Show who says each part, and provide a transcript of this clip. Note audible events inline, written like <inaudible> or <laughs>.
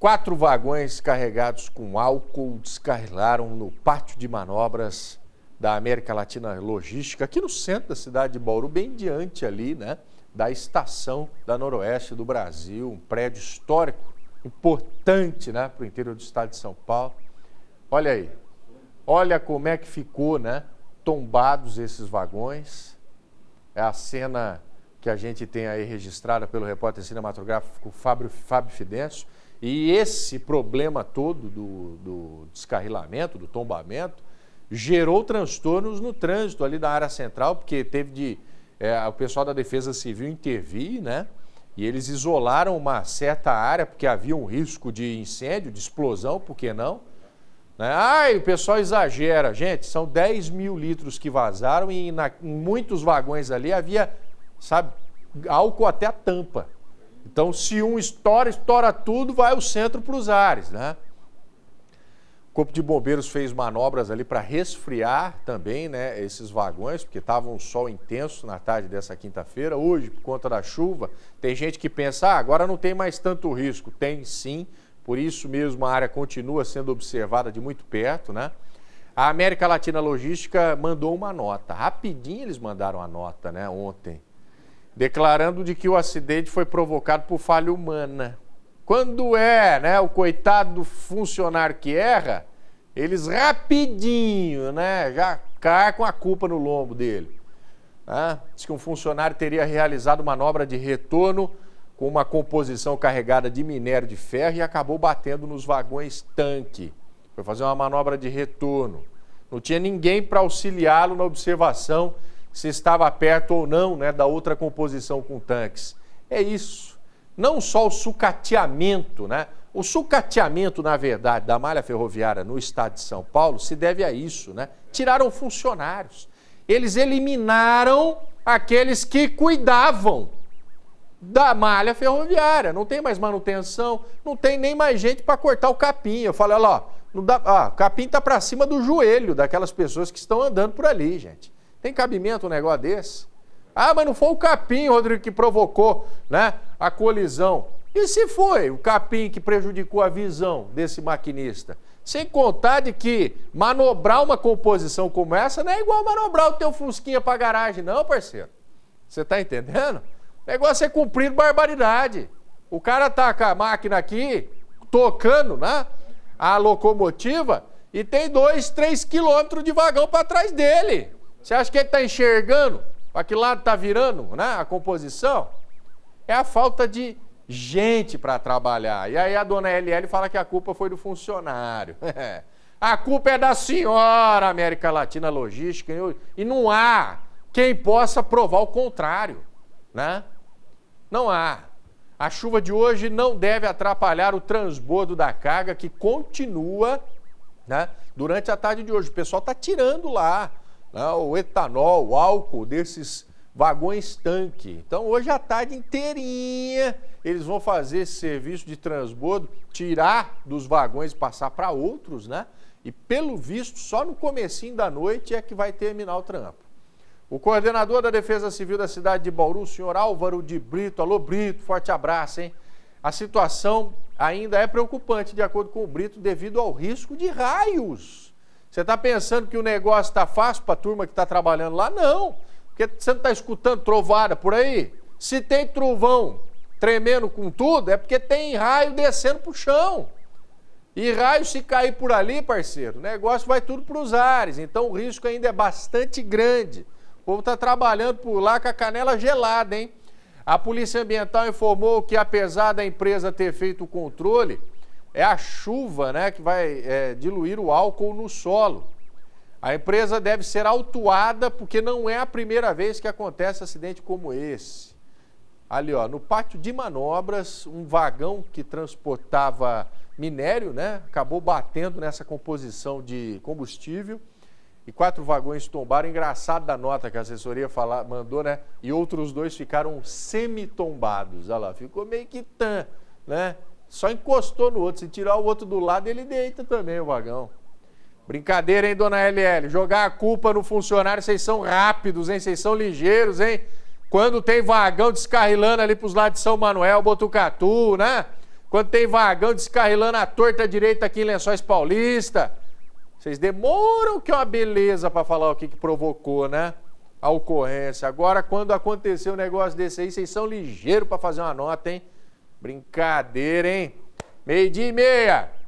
Speaker 1: Quatro vagões carregados com álcool descarrilaram no pátio de manobras da América Latina Logística, aqui no centro da cidade de Bauru, bem diante ali, né, da estação da Noroeste do Brasil, um prédio histórico importante, né, para o interior do estado de São Paulo. Olha aí, olha como é que ficou, né, tombados esses vagões. É a cena que a gente tem aí registrada pelo repórter cinematográfico Fábio, Fábio Fidencio. E esse problema todo do, do descarrilamento, do tombamento, gerou transtornos no trânsito ali da área central, porque teve de. É, o pessoal da Defesa Civil intervir, né? E eles isolaram uma certa área, porque havia um risco de incêndio, de explosão, por que não? Né? Ai, o pessoal exagera. Gente, são 10 mil litros que vazaram e na, em muitos vagões ali havia, sabe, álcool até a tampa. Então, se um estoura, estoura tudo, vai o centro para os ares, né? O Corpo de Bombeiros fez manobras ali para resfriar também, né, esses vagões, porque estava um sol intenso na tarde dessa quinta-feira. Hoje, por conta da chuva, tem gente que pensa, ah, agora não tem mais tanto risco. Tem sim, por isso mesmo a área continua sendo observada de muito perto, né? A América Latina Logística mandou uma nota. Rapidinho eles mandaram a nota, né, ontem declarando de que o acidente foi provocado por falha humana. Quando é, né, o coitado do funcionário que erra, eles rapidinho, né, já carcam a culpa no lombo dele. Ah, diz que um funcionário teria realizado manobra de retorno com uma composição carregada de minério de ferro e acabou batendo nos vagões tanque. Foi fazer uma manobra de retorno. Não tinha ninguém para auxiliá-lo na observação se estava perto ou não né, da outra composição com tanques. É isso. Não só o sucateamento, né? O sucateamento, na verdade, da malha ferroviária no estado de São Paulo se deve a isso, né? Tiraram funcionários. Eles eliminaram aqueles que cuidavam da malha ferroviária. Não tem mais manutenção, não tem nem mais gente para cortar o capim. Eu falei, olha lá, o capim está para cima do joelho daquelas pessoas que estão andando por ali, gente. Tem cabimento um negócio desse? Ah, mas não foi o capim, Rodrigo, que provocou né, a colisão. E se foi o capim que prejudicou a visão desse maquinista? Sem contar de que manobrar uma composição como essa não é igual manobrar o teu fusquinha para garagem, não, parceiro. Você tá entendendo? O negócio é cumprir barbaridade. O cara tá com a máquina aqui, tocando, né? A locomotiva, e tem dois, três quilômetros de vagão para trás dele. Você acha que ele está enxergando para que lado está virando né, a composição? É a falta de gente para trabalhar. E aí a dona LL fala que a culpa foi do funcionário. <laughs> a culpa é da senhora América Latina Logística. E não há quem possa provar o contrário. Né? Não há. A chuva de hoje não deve atrapalhar o transbordo da carga que continua né, durante a tarde de hoje. O pessoal está tirando lá né, o etanol, o álcool desses vagões tanque. Então hoje à tarde inteirinha eles vão fazer esse serviço de transbordo, tirar dos vagões e passar para outros, né? E pelo visto, só no comecinho da noite é que vai terminar o trampo. O coordenador da Defesa Civil da cidade de Bauru, o senhor Álvaro de Brito, alô Brito, forte abraço, hein? A situação ainda é preocupante, de acordo com o Brito, devido ao risco de raios você está pensando que o negócio está fácil para a turma que está trabalhando lá? Não, porque você não está escutando trovada por aí. Se tem trovão tremendo com tudo, é porque tem raio descendo para o chão. E raio, se cair por ali, parceiro, o negócio vai tudo para os ares. Então o risco ainda é bastante grande. O povo está trabalhando por lá com a canela gelada, hein? A Polícia Ambiental informou que, apesar da empresa ter feito o controle, é a chuva né, que vai é, diluir o álcool no solo. A empresa deve ser autuada porque não é a primeira vez que acontece acidente como esse. Ali, ó, no pátio de manobras, um vagão que transportava minério, né, acabou batendo nessa composição de combustível e quatro vagões tombaram. Engraçado da nota que a assessoria fala, mandou, né? E outros dois ficaram semitombados. Olha lá, ficou meio que tan, né? Só encostou no outro. Se tirar o outro do lado, ele deita também o vagão. Brincadeira, hein, dona LL? Jogar a culpa no funcionário, vocês são rápidos, hein? Vocês são ligeiros, hein? Quando tem vagão descarrilando ali para os lados de São Manuel, Botucatu, né? Quando tem vagão descarrilando a torta direita aqui em Lençóis Paulista. Vocês demoram que é uma beleza para falar o que, que provocou, né? A ocorrência. Agora, quando aconteceu um negócio desse aí, vocês são ligeiros para fazer uma nota, hein? Brincadeira, hein? Meio dia e meia.